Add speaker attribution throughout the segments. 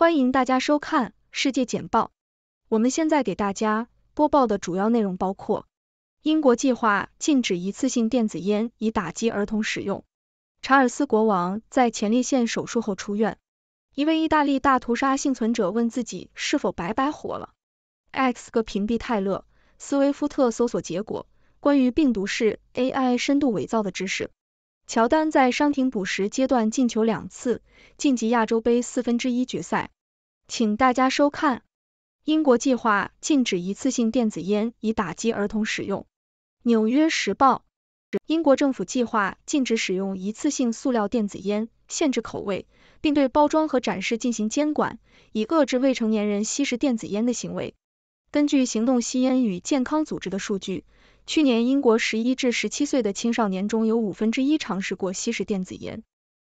Speaker 1: 欢迎大家收看世界简报。我们现在给大家播报的主要内容包括：英国计划禁止一次性电子烟以打击儿童使用；查尔斯国王在前列腺手术后出院；一位意大利大屠杀幸存者问自己是否白白活了；X 个屏蔽泰勒·斯威夫特搜索结果；关于病毒式 AI 深度伪造的知识。乔丹在伤停补时阶段进球两次，晋级亚洲杯四分之一决赛。请大家收看。英国计划禁止一次性电子烟，以打击儿童使用。纽约时报：英国政府计划禁止使用一次性塑料电子烟，限制口味，并对包装和展示进行监管，以遏制未成年人吸食电子烟的行为。根据行动吸烟与健康组织的数据。去年，英国十一至十七岁的青少年中有五分之一尝试过吸食电子烟。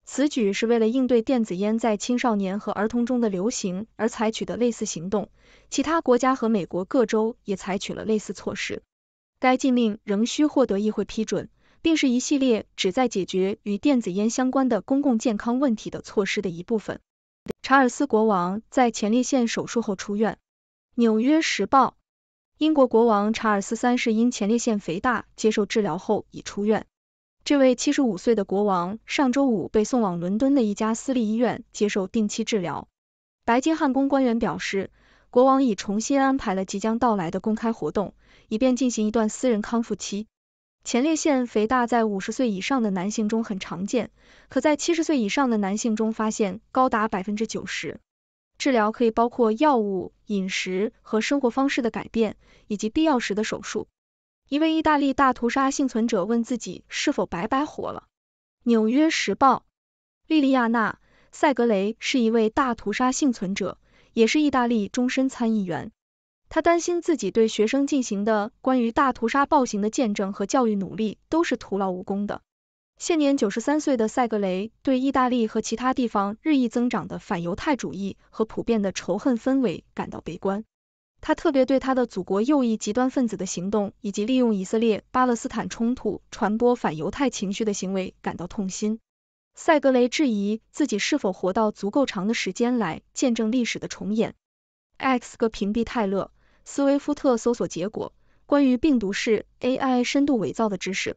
Speaker 1: 此举是为了应对电子烟在青少年和儿童中的流行而采取的类似行动。其他国家和美国各州也采取了类似措施。该禁令仍需获得议会批准，并是一系列旨在解决与电子烟相关的公共健康问题的措施的一部分。查尔斯国王在前列腺手术后出院。纽约时报。英国国王查尔斯三世因前列腺肥大接受治疗后已出院。这位七十五岁的国王上周五被送往伦敦的一家私立医院接受定期治疗。白金汉宫官员表示，国王已重新安排了即将到来的公开活动，以便进行一段私人康复期。前列腺肥大在五十岁以上的男性中很常见，可在七十岁以上的男性中发现高达百分之九十。治疗可以包括药物。饮食和生活方式的改变，以及必要时的手术。一位意大利大屠杀幸存者问自己是否白白活了。《纽约时报》莉莉亚娜·塞格雷是一位大屠杀幸存者，也是意大利终身参议员。他担心自己对学生进行的关于大屠杀暴行的见证和教育努力都是徒劳无功的。现年九十三岁的塞格雷对意大利和其他地方日益增长的反犹太主义和普遍的仇恨氛围感到悲观。他特别对他的祖国右翼极端分子的行动以及利用以色列巴勒斯坦冲突传播反犹太情绪的行为感到痛心。塞格雷质疑自己是否活到足够长的时间来见证历史的重演。X 个屏蔽泰勒斯威夫特搜索结果关于病毒式 AI 深度伪造的知识。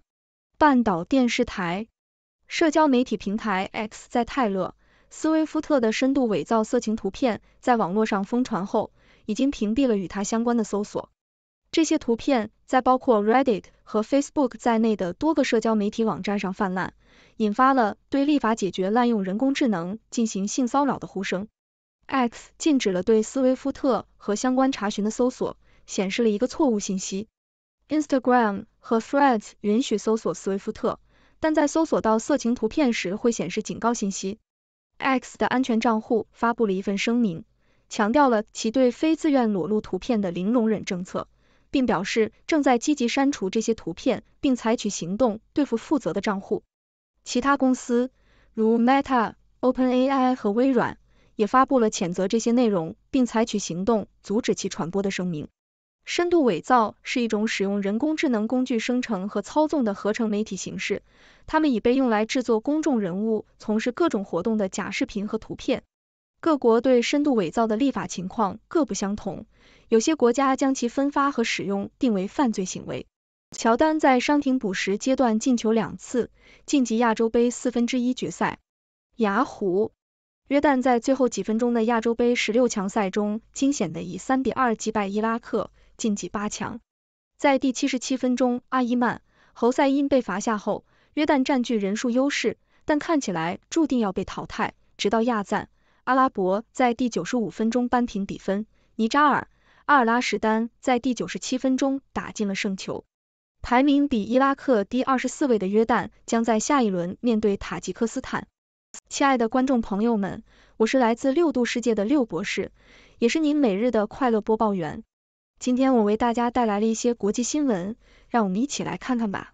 Speaker 1: 半岛电视台社交媒体平台 X 在泰勒·斯威夫特的深度伪造色情图片在网络上疯传后，已经屏蔽了与他相关的搜索。这些图片在包括 Reddit 和 Facebook 在内的多个社交媒体网站上泛滥，引发了对立法解决滥用人工智能进行性骚扰的呼声。X 禁止了对斯威夫特和相关查询的搜索，显示了一个错误信息。Instagram 和 f r e a d s 允许搜索斯威夫特，但在搜索到色情图片时会显示警告信息。X 的安全账户发布了一份声明，强调了其对非自愿裸露图片的零容忍政策，并表示正在积极删除这些图片，并采取行动对付负责的账户。其他公司如 Meta、OpenAI 和微软也发布了谴责这些内容，并采取行动阻止其传播的声明。深度伪造是一种使用人工智能工具生成和操纵的合成媒体形式，它们已被用来制作公众人物从事各种活动的假视频和图片。各国对深度伪造的立法情况各不相同，有些国家将其分发和使用定为犯罪行为。乔丹在伤停补时阶段进球两次，晋级亚洲杯四分之一决赛。雅虎，约旦在最后几分钟的亚洲杯十六强赛中惊险的以三比二击败伊拉克。晋级八强，在第七十七分钟，阿伊曼侯赛因被罚下后，约旦占据人数优势，但看起来注定要被淘汰。直到亚赞阿拉伯在第九十五分钟扳平比分，尼扎尔阿尔拉什丹在第九十七分钟打进了胜球。排名比伊拉克低二十四位的约旦将在下一轮面对塔吉克斯坦。亲爱的观众朋友们，我是来自六度世界的六博士，也是您每日的快乐播报员。今天我为大家带来了一些国际新闻，让我们一起来看看吧。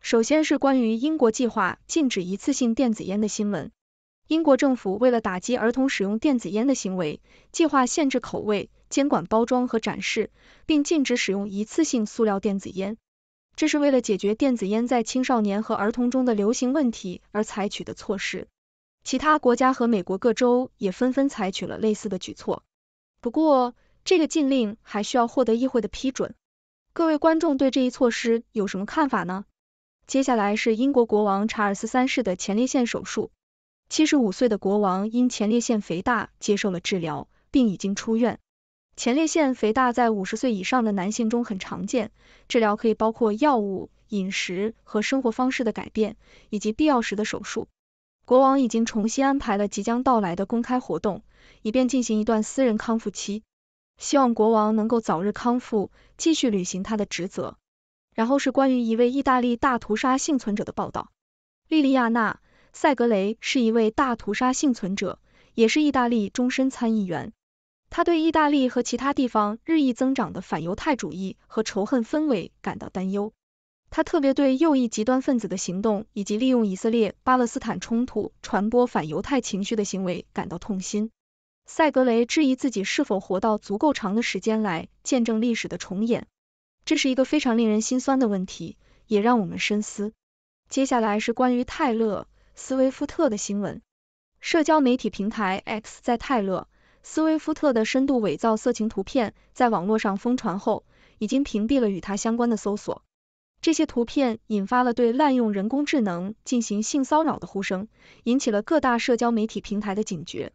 Speaker 1: 首先是关于英国计划禁止一次性电子烟的新闻。英国政府为了打击儿童使用电子烟的行为，计划限制口味、监管包装和展示，并禁止使用一次性塑料电子烟。这是为了解决电子烟在青少年和儿童中的流行问题而采取的措施。其他国家和美国各州也纷纷采取了类似的举措。不过，这个禁令还需要获得议会的批准。各位观众对这一措施有什么看法呢？接下来是英国国王查尔斯三世的前列腺手术。七十五岁的国王因前列腺肥大接受了治疗，并已经出院。前列腺肥大在五十岁以上的男性中很常见，治疗可以包括药物、饮食和生活方式的改变，以及必要时的手术。国王已经重新安排了即将到来的公开活动，以便进行一段私人康复期。希望国王能够早日康复，继续履行他的职责。然后是关于一位意大利大屠杀幸存者的报道。莉莉亚娜·塞格雷是一位大屠杀幸存者，也是意大利终身参议员。他对意大利和其他地方日益增长的反犹太主义和仇恨氛围感到担忧。他特别对右翼极端分子的行动以及利用以色列巴勒斯坦冲突传播反犹太情绪的行为感到痛心。赛格雷质疑自己是否活到足够长的时间来见证历史的重演，这是一个非常令人心酸的问题，也让我们深思。接下来是关于泰勒·斯威夫特的新闻：社交媒体平台 X 在泰勒·斯威夫特的深度伪造色情图片在网络上疯传后，已经屏蔽了与他相关的搜索。这些图片引发了对滥用人工智能进行性骚扰的呼声，引起了各大社交媒体平台的警觉。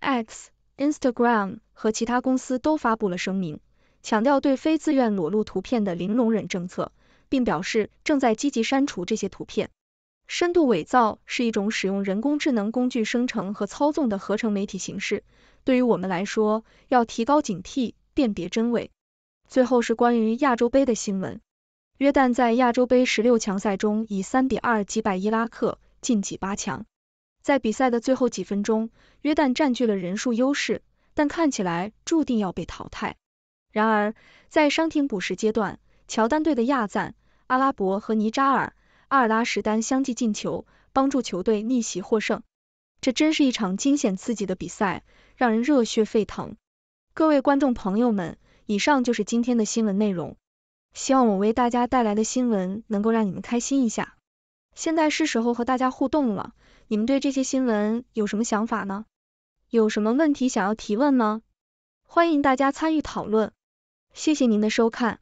Speaker 1: X、Instagram 和其他公司都发布了声明，强调对非自愿裸露图片的零容忍政策，并表示正在积极删除这些图片。深度伪造是一种使用人工智能工具生成和操纵的合成媒体形式，对于我们来说要提高警惕，辨别真伪。最后是关于亚洲杯的新闻，约旦在亚洲杯十六强赛中以三比二击败伊拉克，晋级八强。在比赛的最后几分钟，约旦占据了人数优势，但看起来注定要被淘汰。然而，在伤停补时阶段，乔丹队的亚赞、阿拉伯和尼扎尔、阿尔拉什丹相继进球，帮助球队逆袭获胜。这真是一场惊险刺激的比赛，让人热血沸腾。各位观众朋友们，以上就是今天的新闻内容。希望我为大家带来的新闻能够让你们开心一下。现在是时候和大家互动了，你们对这些新闻有什么想法呢？有什么问题想要提问吗？欢迎大家参与讨论，谢谢您的收看。